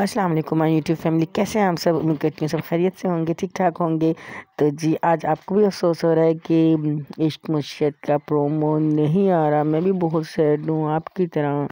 अस्सलाम वालेकुम my YouTube family कैसे हैं आप सब उम्मीद करती हूँ सब खैरियत से होंगे ठीक ठाक होंगे तो जी आज आपको भी अफसोस हो रहा है कि इश्क मुशियत का प्रोमो नहीं आ रहा मैं भी बहुत सैड हूँ आपकी तरह